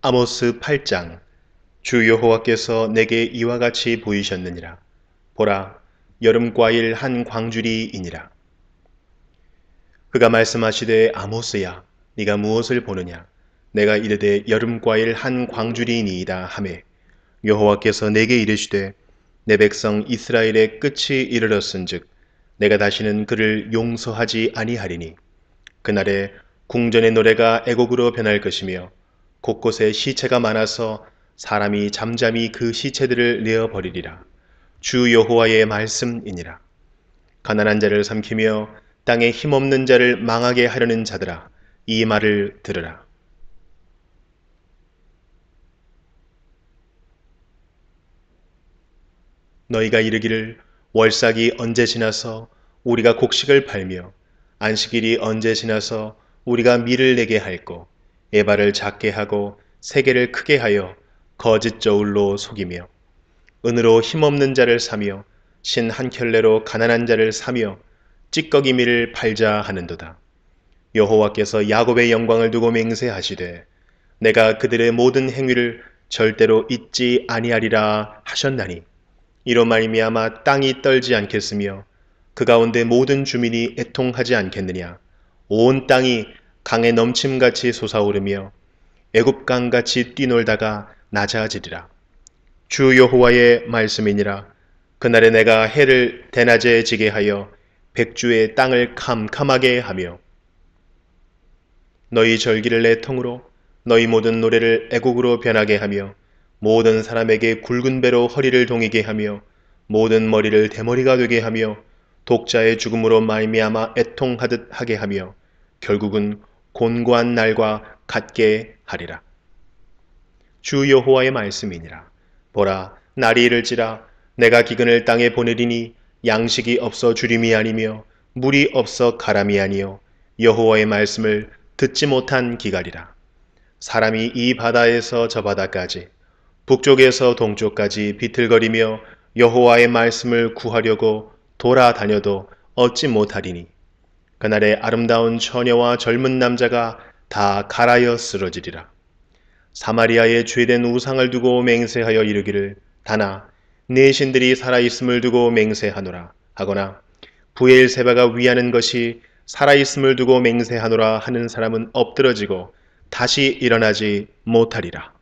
아모스 8장 주 여호와께서 내게 이와 같이 보이셨느니라 보라 여름 과일 한 광주리이니라 그가 말씀하시되 아모스야 네가 무엇을 보느냐 내가 이르되 여름 과일 한 광주리니이다 하매 여호와께서 내게 이르시되 내 백성 이스라엘의 끝이 이르렀은즉 내가 다시는 그를 용서하지 아니하리니 그날에 궁전의 노래가 애곡으로 변할 것이며 곳곳에 시체가 많아서 사람이 잠잠히 그 시체들을 내어 버리리라. 주 여호와의 말씀이니라. 가난한 자를 삼키며 땅에 힘없는 자를 망하게 하려는 자들아 이 말을 들으라. 너희가 이르기를 월삭이 언제 지나서 우리가 곡식을 팔며 안식일이 언제 지나서 우리가 밀을 내게 할꼬 에바를 작게 하고 세계를 크게 하여 거짓 저울로 속이며 은으로 힘없는 자를 사며 신 한 켤레로 가난한 자를 사며 찌꺼기미를 팔자 하는도다. 여호와께서 야곱의 영광을 두고 맹세하시되 내가 그들의 모든 행위를 절대로 잊지 아니하리라 하셨나니 이로 말미암아 땅이 떨지 않겠으며 그 가운데 모든 주민이 애통하지 않겠느냐 온 땅이 강에 넘침같이 솟아오르며 애굽강같이 뛰놀다가 낮아지리라. 주 여호와의 말씀이니라. 그날에 내가 해를 대낮에 지게 하여 백주의 땅을 캄캄하게 하며 너희 절기를 내 통으로 너희 모든 노래를 애국으로 변하게 하며 모든 사람에게 굵은 배로 허리를 동이게 하며 모든 머리를 대머리가 되게 하며 독자의 죽음으로 말미암아 애통하듯 하게 하며 결국은 곤고한 날과 같게 하리라. 주 여호와의 말씀이니라. 보라 날이 이를지라 내가 기근을 땅에 보내리니 양식이 없어 주림이 아니며 물이 없어 가람이 아니요 여호와의 말씀을 듣지 못한 기갈이라. 사람이 이 바다에서 저 바다까지 북쪽에서 동쪽까지 비틀거리며 여호와의 말씀을 구하려고 돌아다녀도 얻지 못하리니 그날의 아름다운 처녀와 젊은 남자가 다 갈아여 쓰러지리라. 사마리아의 죄된 우상을 두고 맹세하여 이르기를 다나 내 신들이 살아있음을 두고 맹세하노라 하거나 부엘세바가 위하는 것이 살아있음을 두고 맹세하노라 하는 사람은 엎드러지고 다시 일어나지 못하리라.